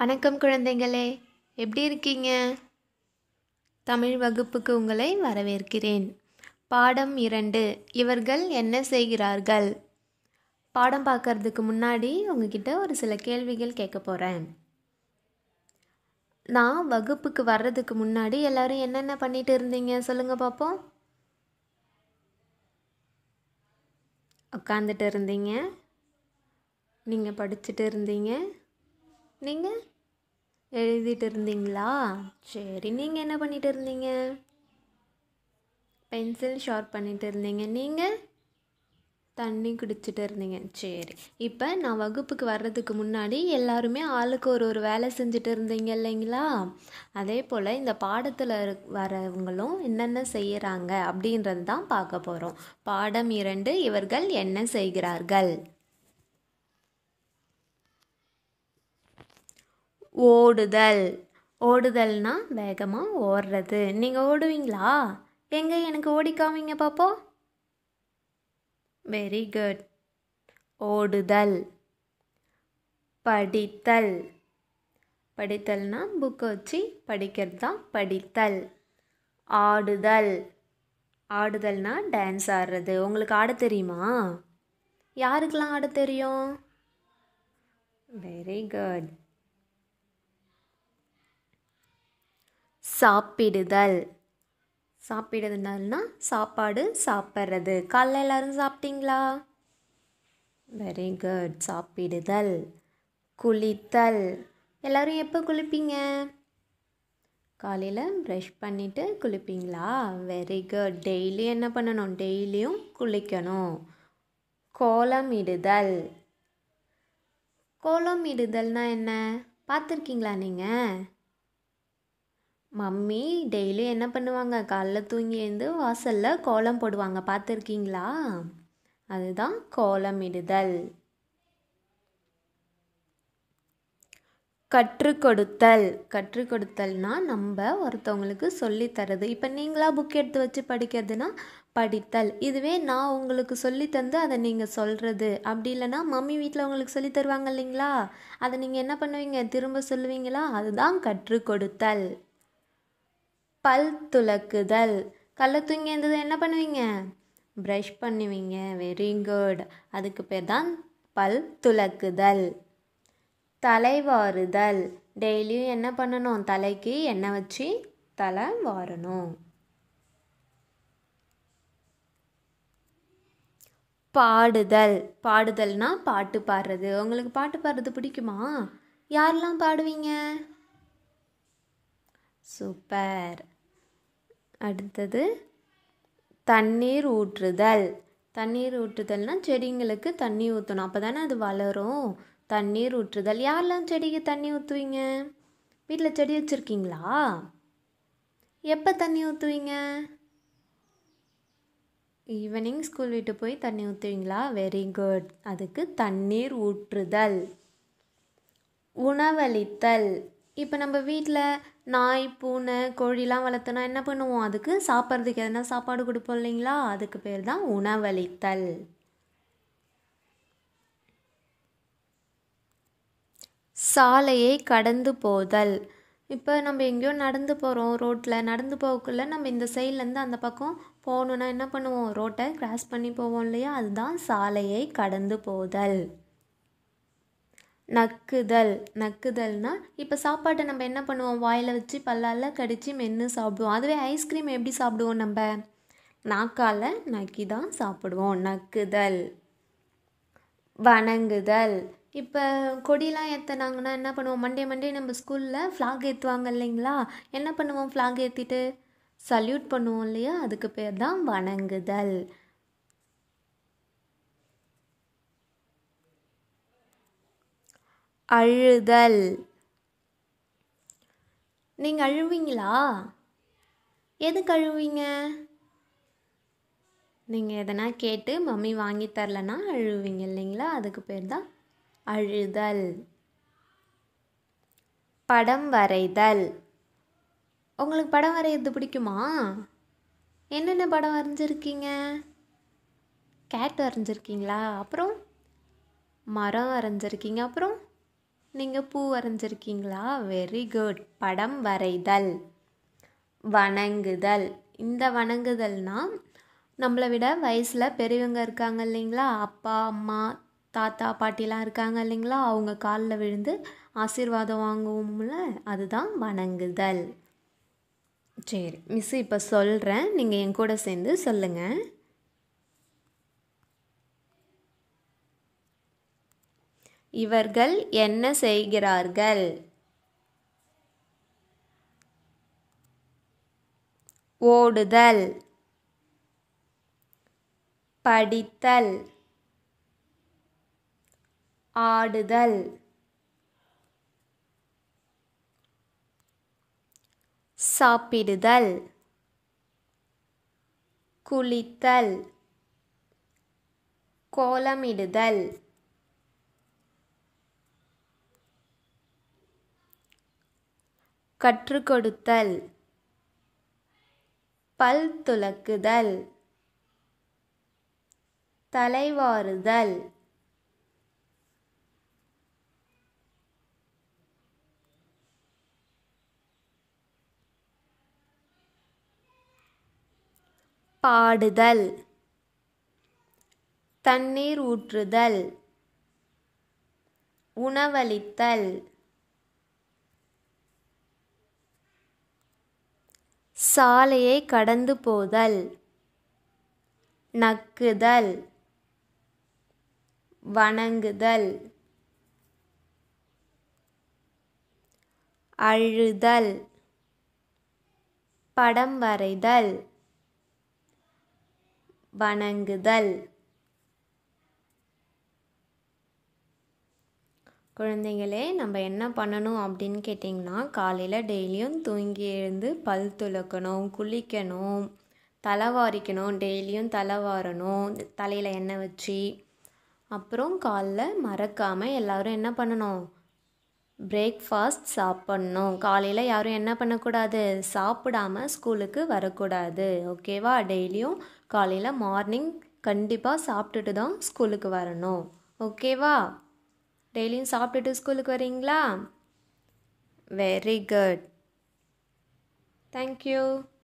வணக்கம் குழந்தைகளே எப்படி இருக்கீங்க தமிழ் வகுப்புக்கு உங்களை வரவேற்கிறேன் பாடம் இரண்டு இவர்கள் என்ன செய்கிறார்கள் பாடம் பார்க்கறதுக்கு முன்னாடி உங்ககிட்ட ஒரு சில கேள்விகள் கேட்க போகிறேன் நான் வகுப்புக்கு வர்றதுக்கு முன்னாடி எல்லோரும் என்னென்ன பண்ணிட்டு இருந்தீங்க சொல்லுங்கள் பார்ப்போம் உட்காந்துட்டு இருந்தீங்க நீங்கள் படிச்சுட்டு இருந்தீங்க நீங்கள் எழுதிட்டு இருந்தீங்களா சரி நீங்கள் என்ன பண்ணிட்டு இருந்தீங்க பென்சில் ஷார்ப் பண்ணிட்டு இருந்தீங்க நீங்கள் தண்ணி குடிச்சிட்டு இருந்தீங்க சரி இப்போ நான் வகுப்புக்கு வர்றதுக்கு முன்னாடி எல்லாருமே ஆளுக்கு ஒரு ஒரு வேலை செஞ்சுட்டு இருந்தீங்க இல்லைங்களா அதே போல் இந்த பாடத்தில் வரவங்களும் என்னென்ன செய்கிறாங்க அப்படின்றது தான் பார்க்க போகிறோம் பாடம் இரண்டு இவர்கள் என்ன செய்கிறார்கள் ஓடுதல் ஓடுதல்னா வேகமாக ஓடுறது நீங்கள் ஓடுவீங்களா எங்க எனக்கு ஓடிக்காமீங்க பாப்போ வெரி குட் ஓடுதல் படித்தல் படித்தல்னா புக்கை வச்சு படிக்கிறது தான் படித்தல் ஆடுதல் ஆடுதல்னா டான்ஸ் ஆடுறது உங்களுக்கு ஆட தெரியுமா யாருக்கெல்லாம் ஆட தெரியும் வெரி குட் சாப்பிடுதல் சாப்பிடுதுனால்னா சாப்பாடு சாப்பிட்றது காலைல எல்லாரும் சாப்பிட்டீங்களா வெரி குட் சாப்பிடுதல் குளித்தல் எல்லோரும் எப்போ குளிப்பீங்க காலையில் ப்ரஷ் பண்ணிவிட்டு குளிப்பீங்களா வெரி குட் டெய்லி என்ன பண்ணணும் டெய்லியும் குளிக்கணும் கோலமிடுதல் கோலமிடுதல்னால் என்ன பார்த்துருக்கீங்களா நீங்கள் மம்மி டெய்லி என்ன பண்ணுவாங்க காலைல தூங்கி எழுந்து வாசலில் கோலம் போடுவாங்க பார்த்துருக்கீங்களா அதுதான் கோலமிடுதல் கற்றுக் கொடுத்தல் கற்றுக் கொடுத்தல்னா நம்ம ஒருத்தவங்களுக்கு சொல்லித்தரது இப்போ நீங்களாக புக் எடுத்து வச்சு படிக்கிறதுனா படித்தல் இதுவே நான் உங்களுக்கு சொல்லி தந்து அதை நீங்கள் சொல்கிறது அப்படி இல்லைன்னா மம்மி வீட்டில் உங்களுக்கு சொல்லி தருவாங்க இல்லைங்களா அதை நீங்கள் என்ன பண்ணுவீங்க திரும்ப சொல்லுவீங்களா அதுதான் கற்றுக் கொடுத்தல் பல் துலக்குதல் கல்லை தூங்கி இருந்தது என்ன பண்ணுவீங்க ப்ரஷ் பண்ணுவீங்க வெரி குட் அதுக்கு பேர் தான் பல் துலக்குதல் தலைவாறுதல் டெய்லியும் என்ன பண்ணணும் தலைக்கு எண்ணெய் வச்சு தலை வாரணும் பாடுதல் பாடுதல்னா பாட்டு பாடுறது உங்களுக்கு பாட்டு பாடுறது பிடிக்குமா யாரெல்லாம் பாடுவீங்க சூப்பர் அடுத்தது தண்ணீர் ஊற்றுதல் தண்ணீர் ஊற்றுதல்னால் செடிங்களுக்கு தண்ணி ஊற்றணும் அப்போ தானே அது வளரும் தண்ணீர் ஊற்றுதல் யாரெல்லாம் செடிக்கு தண்ணி ஊற்றுவீங்க வீட்டில் செடி வச்சுருக்கீங்களா எப்போ தண்ணி ஊற்றுவீங்க ஈவினிங் ஸ்கூல் விட்டு போய் தண்ணி ஊற்றுவீங்களா வெரி குட் அதுக்கு தண்ணீர் ஊற்றுதல் உணவளித்தல் இப்போ நம்ம வீட்டில் நாய் பூனை கோழிலாம் வளர்த்தனா என்ன பண்ணுவோம் அதுக்கு சாப்பிட்றதுக்கு எதனா சாப்பாடு கொடுப்போம் இல்லைங்களா அதுக்கு பேர் தான் உணவளித்தல் சாலையை கடந்து போதல் இப்போ நம்ம எங்கேயோ நடந்து போகிறோம் ரோட்டில் நடந்து போகக்குள்ளே நம்ம இந்த சைட்லேருந்து அந்த பக்கம் போகணுன்னா என்ன பண்ணுவோம் ரோட்டை கிராஸ் பண்ணி போவோம் இல்லையா அதுதான் சாலையை கடந்து போதல் நக்குதல் நக்குதல்னா இப்போ சாப்பாட்டை நம்ம என்ன பண்ணுவோம் வாயில் வச்சு பல்லால் கடித்து மென்று சாப்பிடுவோம் அதுவே ஐஸ்கிரீம் எப்படி சாப்பிடுவோம் நம்ம நாக்கால் நக்கி தான் சாப்பிடுவோம் நக்குதல் வணங்குதல் இப்போ கொடிலாம் ஏற்றினாங்கன்னா என்ன பண்ணுவோம் மண்டே மண்டே நம்ம ஸ்கூலில் ஃப்ளாக் ஏற்றுவாங்க இல்லைங்களா என்ன பண்ணுவோம் ஃப்ளாக் ஏற்றிட்டு சல்யூட் பண்ணுவோம் இல்லையா அதுக்கு பேர் தான் வணங்குதல் அழுதல் நீங்கள் அழுவீங்களா எதுக்கு அழுவீங்க நீங்கள் எதனா கேட்டு மம்மி வாங்கி தரலன்னா அழுவீங்க இல்லைங்களா அதுக்கு பேர் தான் அழுதல் படம் வரைதல் உங்களுக்கு படம் வரைகிறது பிடிக்குமா என்னென்ன படம் வரைஞ்சிருக்கீங்க கேட் வரைஞ்சிருக்கீங்களா அப்புறம் மரம் வரைஞ்சிருக்கீங்க அப்புறம் நீங்கள் பூ வரைஞ்சிருக்கீங்களா வெரி குட் படம் வரைதல் வணங்குதல் இந்த வணங்குதல்னால் நம்மளை விட வயசில் பெரியவங்க இருக்காங்க இல்லைங்களா அப்பா அம்மா தாத்தா பாட்டிலாம் இருக்காங்க இல்லைங்களா அவங்க காலில் விழுந்து ஆசீர்வாதம் வாங்குவோம்ல அதுதான் வணங்குதல் சரி மிஸ் இப்போ சொல்கிறேன் நீங்கள் என் கூட சேர்ந்து சொல்லுங்கள் இவர்கள் என்ன செய்கிறார்கள் ஓடுதல் படித்தல் ஆடுதல் சாப்பிடுதல் குளித்தல் கோலமிடுதல் கற்றுக்கொடுத்தல் கொடுத்தல் பல் துலக்குதல் தலைவாறுதல் பாடுதல் தண்ணீர் ஊற்றுதல் உணவளித்தல் சாலையை கடந்து போதல் நக்குதல் வணங்குதல் அழுதல் படம் வரைதல் வணங்குதல் குழந்தைங்களே நம்ம என்ன பண்ணணும் அப்படின்னு கேட்டிங்கன்னா காலையில் டெய்லியும் தூங்கி எழுந்து பல் துளக்கணும் குளிக்கணும் தலைவாரிக்கணும் டெய்லியும் தலைவாரணும் தலையில் எண்ணெய் வச்சு அப்புறம் காலைல மறக்காமல் எல்லோரும் என்ன பண்ணணும் பிரேக்ஃபாஸ்ட் சாப்பிட்ணும் காலையில் யாரும் என்ன பண்ணக்கூடாது சாப்பிடாம ஸ்கூலுக்கு வரக்கூடாது ஓகேவா டெய்லியும் காலையில் மார்னிங் கண்டிப்பாக சாப்பிட்டுட்டு தான் ஸ்கூலுக்கு வரணும் ஓகேவா டெய்லியும் சாப்பிட்டுட்டு ஸ்கூலுக்கு வரீங்களா வெரி குட் தேங்க்யூ